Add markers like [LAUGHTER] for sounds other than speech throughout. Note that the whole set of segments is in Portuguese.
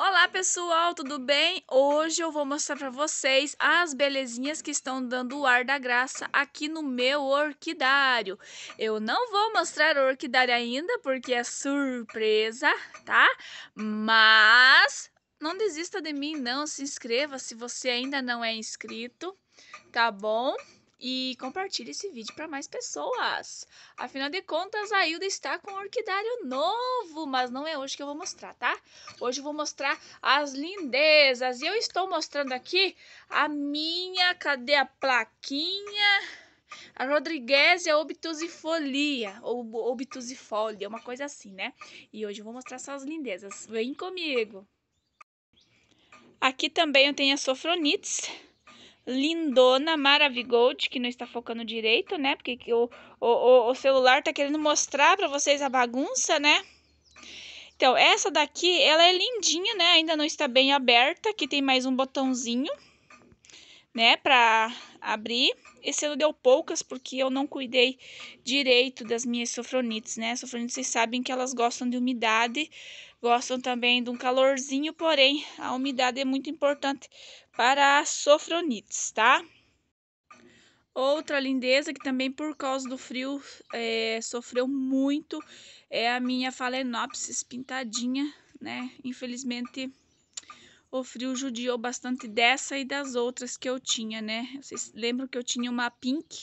Olá pessoal, tudo bem? Hoje eu vou mostrar para vocês as belezinhas que estão dando o ar da graça aqui no meu orquidário. Eu não vou mostrar o orquidário ainda porque é surpresa, tá? Mas não desista de mim não, se inscreva se você ainda não é inscrito, tá bom? e compartilhe esse vídeo para mais pessoas. Afinal de contas, a Hilda está com um orquidário novo, mas não é hoje que eu vou mostrar, tá? Hoje eu vou mostrar as lindezas e eu estou mostrando aqui a minha, cadê a plaquinha? A Rodrigues é obtusifolia, ou obtusifolia, uma coisa assim, né? E hoje eu vou mostrar essas lindezas. Vem comigo! Aqui também eu tenho a sofronites, lindona, Maravigold, que não está focando direito, né? Porque o, o, o celular tá querendo mostrar para vocês a bagunça, né? Então, essa daqui, ela é lindinha, né? Ainda não está bem aberta. Aqui tem mais um botãozinho, né? Pra abrir. Esse ano deu poucas, porque eu não cuidei direito das minhas sofronites, né? Sofronites, vocês sabem que elas gostam de umidade. Gostam também de um calorzinho, porém, a umidade é muito importante para as sofronites, tá? Outra lindeza que também por causa do frio é, sofreu muito é a minha Phalaenopsis pintadinha, né? Infelizmente o frio judiou bastante dessa e das outras que eu tinha, né? Vocês lembram que eu tinha uma pink,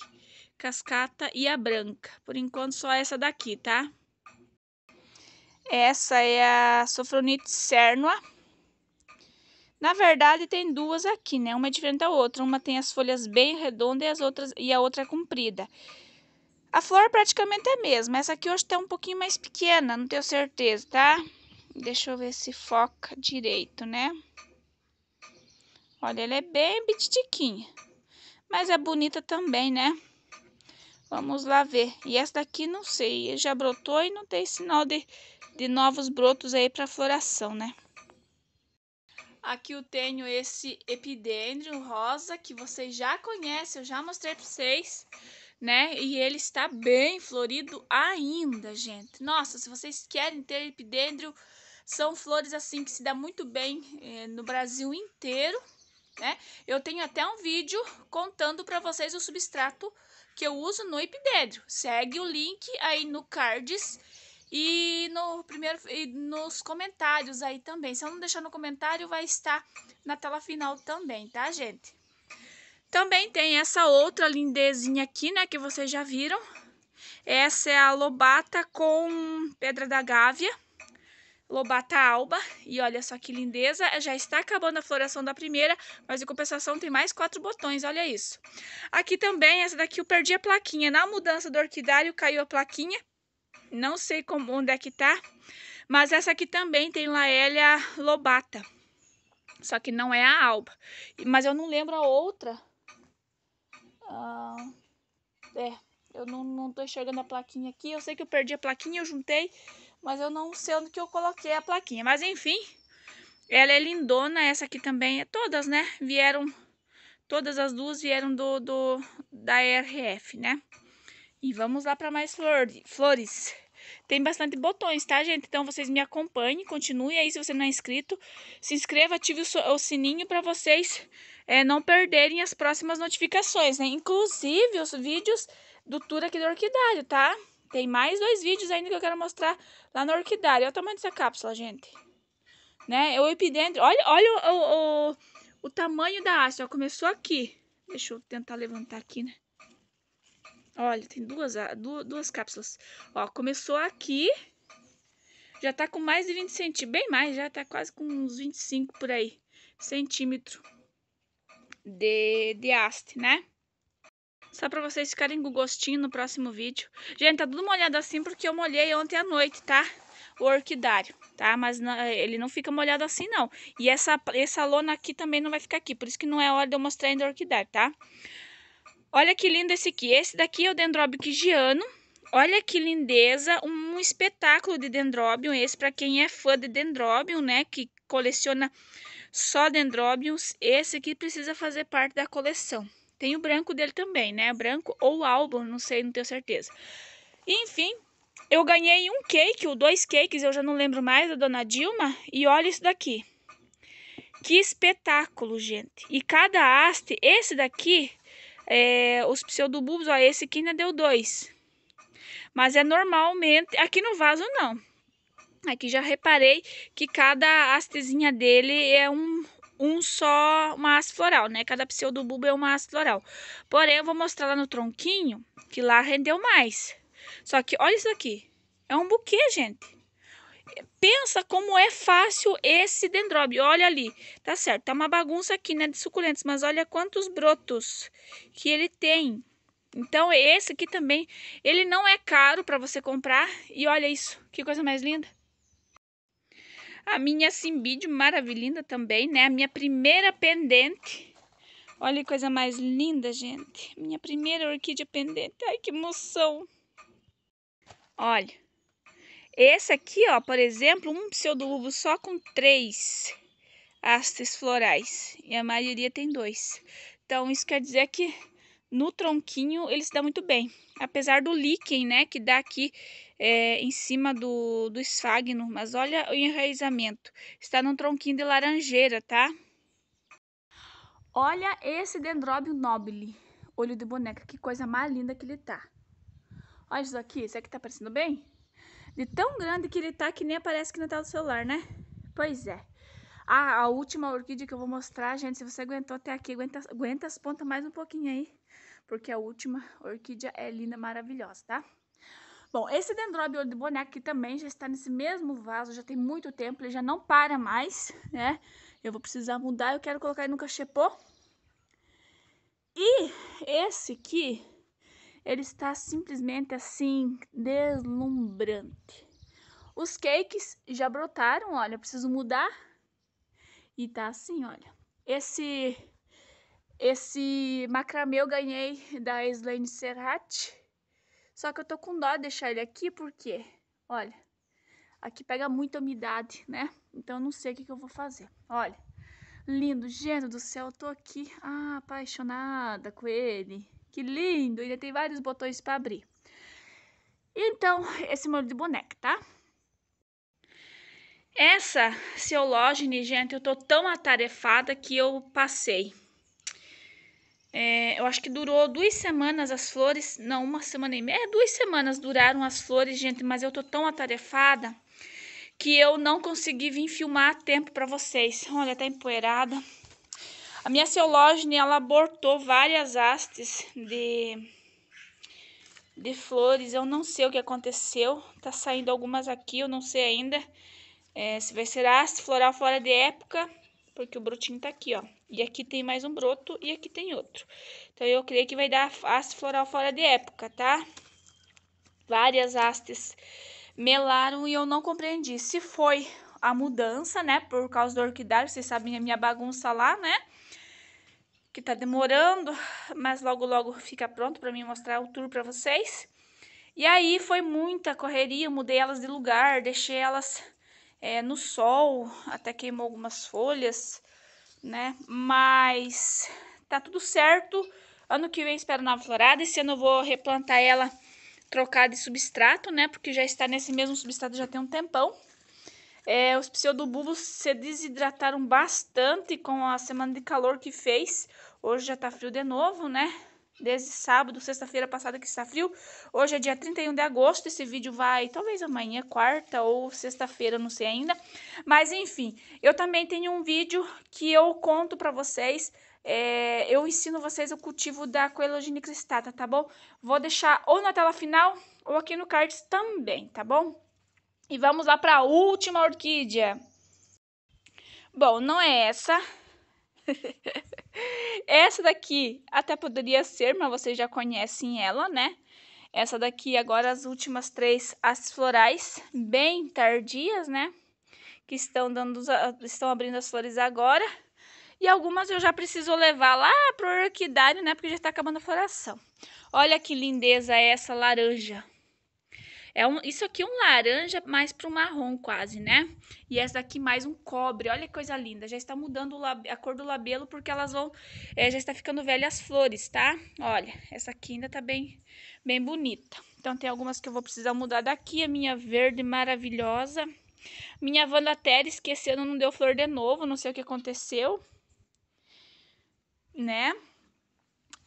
cascata e a branca. Por enquanto só essa daqui, tá? Essa é a Sofronite cernua na verdade, tem duas aqui, né? Uma é diferente da outra. Uma tem as folhas bem redondas e, as outras, e a outra é comprida. A flor praticamente é a mesma. Essa aqui hoje tá um pouquinho mais pequena, não tenho certeza, tá? Deixa eu ver se foca direito, né? Olha, ela é bem bititiquinha. Mas é bonita também, né? Vamos lá ver. E essa daqui, não sei, já brotou e não tem sinal de, de novos brotos aí para floração, né? Aqui eu tenho esse epidêndrio rosa que vocês já conhecem, eu já mostrei para vocês, né? E ele está bem florido ainda, gente. Nossa, se vocês querem ter epidêndrio, são flores assim que se dá muito bem eh, no Brasil inteiro, né? Eu tenho até um vídeo contando para vocês o substrato que eu uso no epidêndrio. Segue o link aí no cards e no primeiro e nos comentários aí também. Se eu não deixar no comentário, vai estar na tela final também, tá, gente? Também tem essa outra lindezinha aqui, né, que vocês já viram. Essa é a lobata com pedra da gávea, lobata alba. E olha só que lindeza, já está acabando a floração da primeira, mas em compensação tem mais quatro botões, olha isso. Aqui também, essa daqui eu perdi a plaquinha, na mudança do orquidário caiu a plaquinha não sei como, onde é que tá. Mas essa aqui também tem Laélia lobata. Só que não é a alba. Mas eu não lembro a outra. Ah, é, eu não, não tô enxergando a plaquinha aqui. Eu sei que eu perdi a plaquinha, eu juntei. Mas eu não sei onde que eu coloquei a plaquinha. Mas enfim, ela é lindona. Essa aqui também é todas, né? Vieram, todas as duas vieram do, do da RF, né? E vamos lá para mais flor, flores. Tem bastante botões, tá, gente? Então vocês me acompanhem, continue aí se você não é inscrito. Se inscreva, ative o, o sininho para vocês é, não perderem as próximas notificações, né? Inclusive os vídeos do tour aqui do Orquidário, tá? Tem mais dois vídeos ainda que eu quero mostrar lá no Orquidário. Olha o tamanho dessa cápsula, gente. Né? É o epidendro. Olha, olha o, o, o, o tamanho da haste, ó. Começou aqui. Deixa eu tentar levantar aqui, né? Olha, tem duas, duas, duas cápsulas. Ó, começou aqui. Já tá com mais de 20 centímetros. Bem mais, já tá quase com uns 25 por aí. Centímetro de, de haste, né? Só pra vocês ficarem com gostinho no próximo vídeo. Gente, tá tudo molhado assim porque eu molhei ontem à noite, tá? O orquidário, tá? Mas não, ele não fica molhado assim, não. E essa, essa lona aqui também não vai ficar aqui. Por isso que não é hora de eu mostrar ainda o orquidário, tá? Olha que lindo esse aqui. Esse daqui é o dendrobium giano. Olha que lindeza, um espetáculo de dendrobium Esse para quem é fã de dendrobium, né, que coleciona só dendrobiums, esse aqui precisa fazer parte da coleção. Tem o branco dele também, né? Branco ou álbum, não sei, não tenho certeza. Enfim, eu ganhei um cake, ou dois cakes, eu já não lembro mais, da Dona Dilma. E olha isso daqui. Que espetáculo, gente. E cada haste, esse daqui, é, os pseudobulbos, ó, esse aqui ainda deu dois. Mas é normalmente, aqui no vaso não. Aqui já reparei que cada hastezinha dele é um, um só, uma haste floral, né? Cada pseudobulbo é uma haste floral. Porém, eu vou mostrar lá no tronquinho, que lá rendeu mais. Só que olha isso aqui. É um buquê, gente pensa como é fácil esse dendróbio. Olha ali, tá certo, tá uma bagunça aqui, né, de suculentos, mas olha quantos brotos que ele tem. Então, esse aqui também, ele não é caro para você comprar. E olha isso, que coisa mais linda. A minha Simbídeo maravilhinda também, né? A minha primeira pendente. Olha que coisa mais linda, gente. Minha primeira orquídea pendente. Ai, que emoção. Olha, esse aqui, ó, por exemplo, um pseudo-uvo só com três hastes florais. E a maioria tem dois. Então, isso quer dizer que no tronquinho ele se dá muito bem. Apesar do líquen, né, que dá aqui é, em cima do, do esfagno. Mas olha o enraizamento. Está num tronquinho de laranjeira, tá? Olha esse dendróbio nobile. Olho de boneca, que coisa mais linda que ele tá. Olha isso aqui, será que tá parecendo bem? De tão grande que ele tá que nem aparece aqui na tela do celular, né? Pois é. Ah, a última orquídea que eu vou mostrar, gente, se você aguentou até aqui, aguenta, aguenta as pontas mais um pouquinho aí, porque a última orquídea é linda, maravilhosa, tá? Bom, esse dendróbio de boneco aqui também já está nesse mesmo vaso, já tem muito tempo, ele já não para mais, né? Eu vou precisar mudar, eu quero colocar ele no cachepô. E esse aqui, ele está simplesmente assim, deslumbrante. Os cakes já brotaram, olha, preciso mudar. E tá assim, olha. Esse esse macramê eu ganhei da Slane Serrat. Só que eu tô com dó de deixar ele aqui porque, olha, aqui pega muita umidade, né? Então eu não sei o que, que eu vou fazer. Olha, lindo, gênio do céu, eu tô aqui ah, apaixonada com ele. Que lindo! Ainda tem vários botões para abrir. Então, esse molho de boneca, tá? Essa Ceologine, gente, eu tô tão atarefada que eu passei. É, eu acho que durou duas semanas as flores, não, uma semana e meia, é, duas semanas duraram as flores, gente, mas eu tô tão atarefada que eu não consegui vir filmar a tempo para vocês. Olha, tá empoeirada. A minha Ceológene, ela abortou várias hastes de, de flores. Eu não sei o que aconteceu. Tá saindo algumas aqui, eu não sei ainda. É, se vai ser haste floral fora de época, porque o brotinho tá aqui, ó. E aqui tem mais um broto e aqui tem outro. Então, eu creio que vai dar haste floral fora de época, tá? Várias hastes melaram e eu não compreendi se foi a mudança, né? Por causa do orquidário, vocês sabem a minha bagunça lá, né? que tá demorando, mas logo logo fica pronto para mim mostrar o tour para vocês. E aí foi muita correria, mudei elas de lugar, deixei elas é, no sol, até queimou algumas folhas, né? Mas tá tudo certo. Ano que vem espero nova florada. Esse ano eu vou replantar ela, trocar de substrato, né? Porque já está nesse mesmo substrato já tem um tempão. É, os pseudobulbos se desidrataram bastante com a semana de calor que fez. Hoje já tá frio de novo, né? Desde sábado, sexta-feira passada que está frio. Hoje é dia 31 de agosto. Esse vídeo vai talvez amanhã, quarta ou sexta-feira, não sei ainda. Mas enfim, eu também tenho um vídeo que eu conto para vocês é, eu ensino vocês o cultivo da coelogine tá bom? Vou deixar ou na tela final ou aqui no cards também, tá bom? E vamos lá para a última orquídea. Bom, não é essa. [LAUGHS] essa daqui até poderia ser, mas vocês já conhecem ela, né? Essa daqui agora as últimas três as florais, bem tardias, né? Que estão dando estão abrindo as flores agora. E algumas eu já preciso levar lá pro orquidário, né? Porque já está acabando a floração. Olha que lindeza essa laranja. É um, isso aqui é um laranja mais para um marrom quase, né? E essa daqui mais um cobre. Olha que coisa linda. Já está mudando lab, a cor do labelo porque elas vão... É, já está ficando velhas flores, tá? Olha, essa aqui ainda tá bem, bem bonita. Então, tem algumas que eu vou precisar mudar daqui. A minha verde maravilhosa. Minha Wanda Teres, esquecendo não deu flor de novo. Não sei o que aconteceu. Né?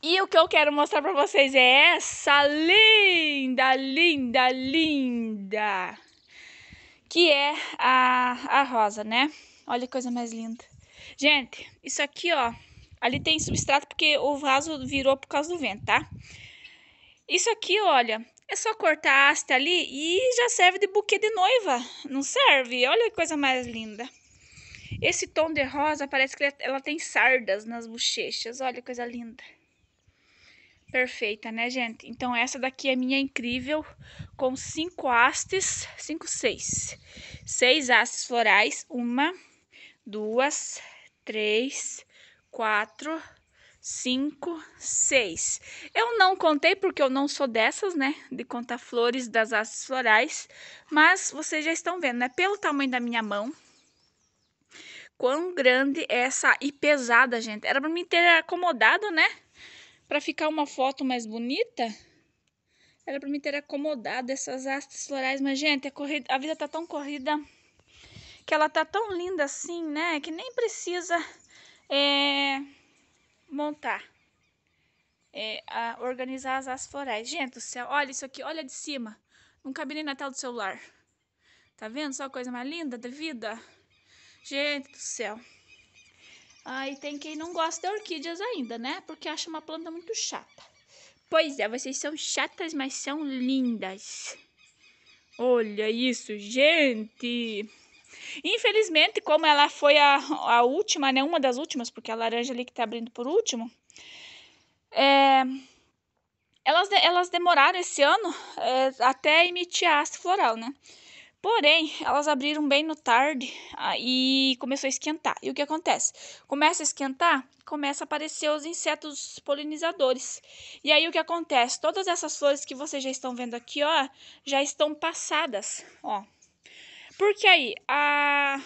E o que eu quero mostrar pra vocês é essa linda, linda, linda. Que é a, a rosa, né? Olha que coisa mais linda. Gente, isso aqui, ó. Ali tem substrato porque o vaso virou por causa do vento, tá? Isso aqui, olha, é só cortar a haste ali e já serve de buquê de noiva. Não serve? Olha que coisa mais linda. Esse tom de rosa parece que é, ela tem sardas nas bochechas. Olha que coisa linda perfeita, né, gente? Então, essa daqui é minha incrível, com cinco hastes, cinco, seis. Seis hastes florais, uma, duas, três, quatro, cinco, seis. Eu não contei porque eu não sou dessas, né, de contar flores das hastes florais, mas vocês já estão vendo, né, pelo tamanho da minha mão, quão grande é essa e pesada, gente. Era para mim ter acomodado, né? Para ficar uma foto mais bonita, era para me ter acomodado essas hastes florais, mas gente, a, corrida, a vida tá tão corrida que ela tá tão linda assim, né? Que nem precisa é, montar, é, a, organizar as hastes florais. Gente do céu, olha isso aqui, olha de cima. Não cabe nem na tela do celular. Tá vendo só a coisa mais linda da vida? Gente do céu. Ah, e tem quem não gosta de orquídeas ainda, né? Porque acha uma planta muito chata. Pois é, vocês são chatas, mas são lindas. Olha isso, gente! Infelizmente, como ela foi a, a última, né? Uma das últimas, porque a laranja ali que tá abrindo por último. É, elas, elas demoraram esse ano é, até emitir haste floral, né? Porém, elas abriram bem no tarde ah, e começou a esquentar. E o que acontece? Começa a esquentar, começa a aparecer os insetos polinizadores. E aí o que acontece? Todas essas flores que vocês já estão vendo aqui, ó, já estão passadas, ó. Porque aí a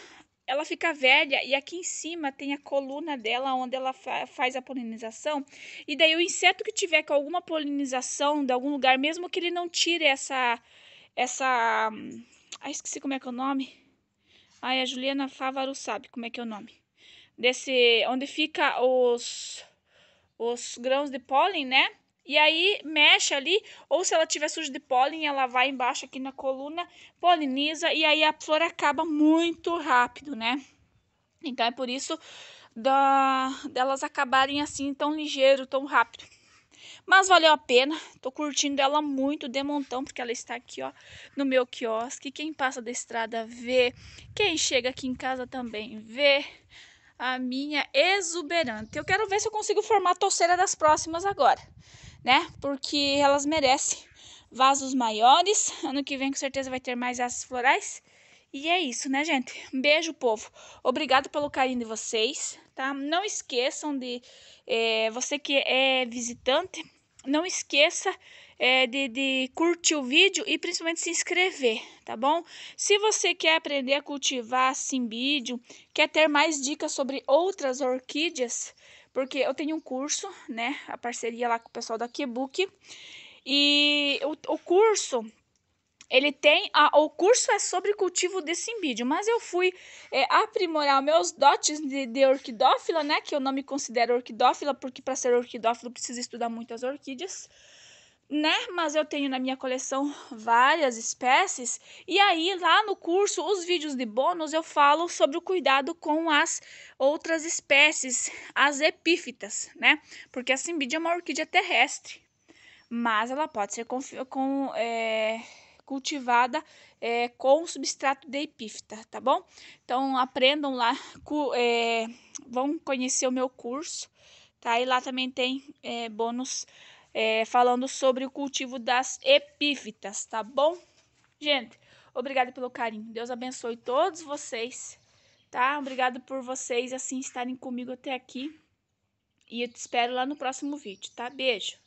ela fica velha e aqui em cima tem a coluna dela onde ela fa faz a polinização. E daí o inseto que tiver com alguma polinização de algum lugar, mesmo que ele não tire essa essa Ai, ah, esqueci como é que é o nome. Ai, a Juliana Fávaro sabe como é que é o nome. Desse, onde fica os, os grãos de pólen, né? E aí mexe ali, ou se ela tiver suja de pólen, ela vai embaixo aqui na coluna, poliniza e aí a flor acaba muito rápido, né? Então é por isso da, delas acabarem assim tão ligeiro, tão rápido. Mas valeu a pena, tô curtindo ela muito de montão, porque ela está aqui, ó, no meu quiosque. Quem passa da estrada vê, quem chega aqui em casa também vê a minha exuberante. Eu quero ver se eu consigo formar a torceira das próximas agora, né? Porque elas merecem vasos maiores. Ano que vem, com certeza, vai ter mais asas florais. E é isso, né, gente? Beijo, povo. Obrigado pelo carinho de vocês, tá? Não esqueçam de... É, você que é visitante, não esqueça é, de, de curtir o vídeo e principalmente se inscrever, tá bom? Se você quer aprender a cultivar simbídio, quer ter mais dicas sobre outras orquídeas, porque eu tenho um curso, né? A parceria lá com o pessoal da Kebook. E o, o curso ele tem. A, o curso é sobre cultivo de simbídeo, mas eu fui é, aprimorar meus dotes de, de orquidófila, né? Que eu não me considero orquidófila, porque para ser orquidófilo precisa estudar muitas orquídeas né? Mas eu tenho na minha coleção várias espécies. E aí, lá no curso, os vídeos de bônus, eu falo sobre o cuidado com as outras espécies, as epífitas, né? Porque a simbídia é uma orquídea terrestre, mas ela pode ser com, com é, cultivada é, com substrato de epífita, tá bom? Então aprendam lá, é, vão conhecer o meu curso, tá? E lá também tem é, bônus é, falando sobre o cultivo das epífitas, tá bom? Gente, obrigado pelo carinho. Deus abençoe todos vocês, tá? Obrigado por vocês assim estarem comigo até aqui. E eu te espero lá no próximo vídeo, tá? Beijo!